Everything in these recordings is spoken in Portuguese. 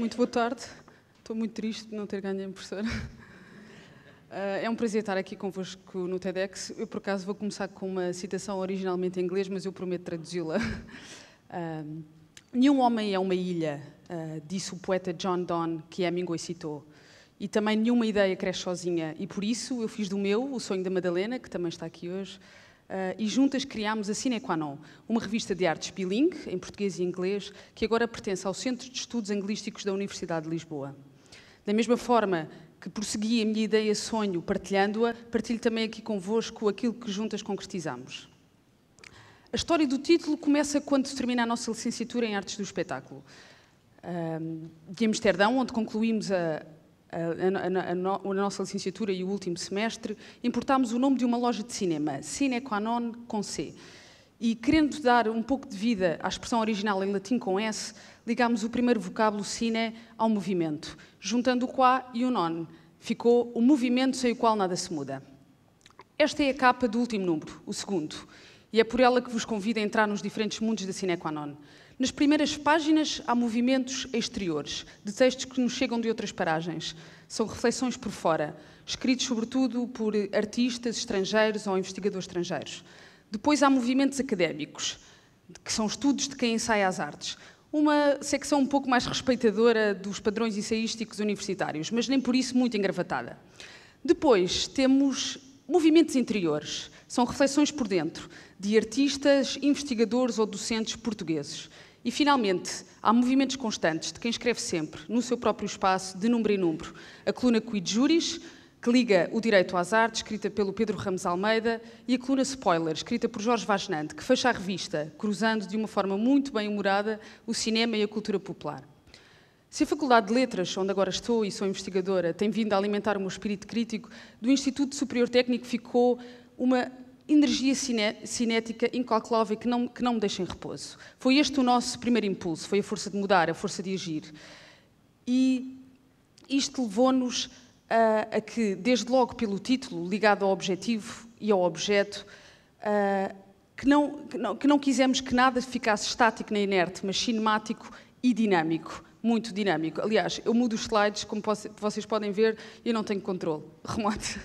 Muito boa tarde. Estou muito triste de não ter ganho a impressora. Eh, é um prazer estar aqui convosco no TEDx. Eu, por acaso, vou começar com uma citação originalmente em inglês, mas eu prometo traduzi-la. Eh, Nenhum homem é uma ilha, eh, disse o poeta John Donne, que Hemingway citou. E também nenhuma ideia cresce sozinha. E por isso eu fiz do meu o sonho da Madalena, que também está aqui hoje, Uh, e juntas criámos a Cine Qua Non, uma revista de artes bilingue, em português e inglês, que agora pertence ao Centro de Estudos Anglísticos da Universidade de Lisboa. Da mesma forma que prossegui a minha ideia sonho partilhando-a, partilho também aqui convosco aquilo que juntas concretizamos. A história do título começa quando termina a nossa licenciatura em Artes do Espetáculo, uh, de Amsterdão, onde concluímos a, a, a, a, a, nossa licenciatura e o último semestre, importámos o nome de uma loja de cinema, Cinequanon com C. E querendo dar um pouco de vida à expressão original em latim com S, ligámos o primeiro vocábulo cine ao movimento, juntando o qua e o non. Ficou o movimento sem o qual nada se muda. Esta é a capa do último número, o segundo e é por ela que vos convido a entrar nos diferentes mundos da Cinequanon. Nas primeiras páginas há movimentos exteriores, de textos que nos chegam de outras paragens. São reflexões por fora, escritos sobretudo por artistas estrangeiros ou investigadores estrangeiros. Depois há movimentos académicos, que são estudos de quem ensaia as artes. Uma secção um pouco mais respeitadora dos padrões ensaísticos universitários, mas nem por isso muito engravatada. Depois temos movimentos interiores, são reflexões por dentro, de artistas, investigadores ou docentes portugueses. E, finalmente, há movimentos constantes de quem escreve sempre, no seu próprio espaço, de número em número. A coluna Quid Juris, que liga o direito às artes, escrita pelo Pedro Ramos Almeida, e a coluna Spoiler, escrita por Jorge Vagnante, que fecha a revista, cruzando de uma forma muito bem humorada o cinema e a cultura popular. Se a Faculdade de Letras, onde agora estou e sou investigadora, tem vindo a alimentar o meu espírito crítico, do Instituto Superior Técnico ficou uma energia cinética incalculável que não, que não me deixa em repouso. Foi este o nosso primeiro impulso, foi a força de mudar, a força de agir. E isto levou-nos a, a, que, desde logo pelo título, ligado ao objetivo e ao objeto, a, que, não, que, não, que não quisemos que nada ficasse estático nem inerte, mas cinemático e dinâmico muito dinâmico. Aliás, eu mudo os slides, como vocês podem ver, e não tenho controle remoto.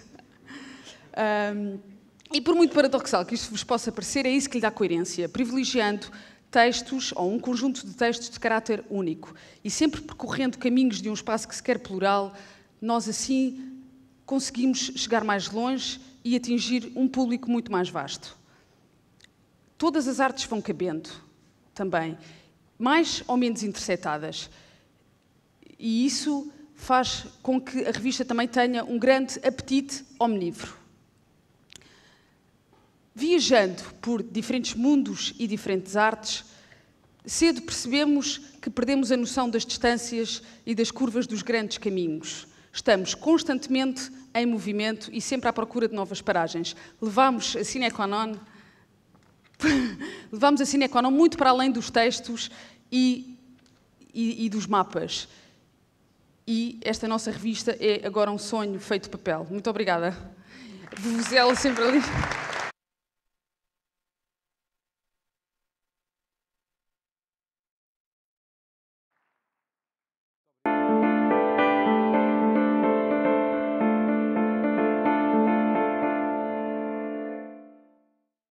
um, E por muito paradoxal que isto vos possa parecer, é isso que lhe dá coerência, privilegiando textos ou um conjunto de textos de caráter único. E sempre percorrendo caminhos de um espaço que se quer plural, nós assim conseguimos chegar mais longe e atingir um público muito mais vasto. Todas as artes vão cabendo também, mais ou menos interceptadas. E isso faz com que a revista também tenha um grande apetite omnívoro. Viajando por diferentes mundos e diferentes artes, cedo percebemos que perdemos a noção das distâncias e das curvas dos grandes caminhos. Estamos constantemente em movimento e sempre à procura de novas paragens. Levamos a sine qua non, levamos a sine muito para além dos textos e, e, e dos mapas. E esta nossa revista é agora um sonho feito papel. Muito obrigada. Vozela sempre ali.